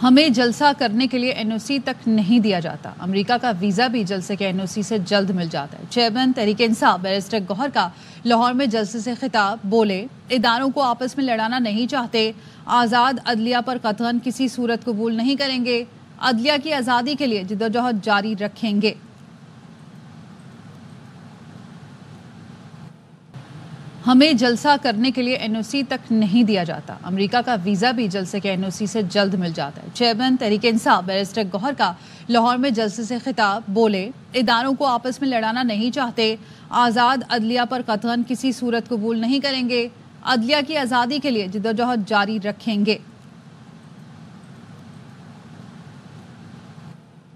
हमें जलसा करने के लिए एनओसी तक नहीं दिया जाता अमेरिका का वीज़ा भी जलसे के एनओसी से जल्द मिल जाता है चेयरमैन तहरीक इंसाफ बैरिस्टर गौहर का लाहौर में जलसे से खिताब बोले इदारों को आपस में लड़ाना नहीं चाहते आज़ाद अदलिया पर कथन किसी सूरत कबूल नहीं करेंगे अदलिया की आज़ादी के लिए जिदोजहद जारी रखेंगे हमें जलसा करने के लिए एन तक नहीं दिया जाता अमेरिका का वीज़ा भी जलसे के एन से जल्द मिल जाता है चेयरमैन तहरीक इंसाफ बैरिस्टर गौहर का लाहौर में जलसे से खिताब बोले इदारों को आपस में लड़ाना नहीं चाहते आज़ाद अदलिया पर कतन किसी सूरत कबूल नहीं करेंगे अदलिया की आज़ादी के लिए जदोजहद जारी रखेंगे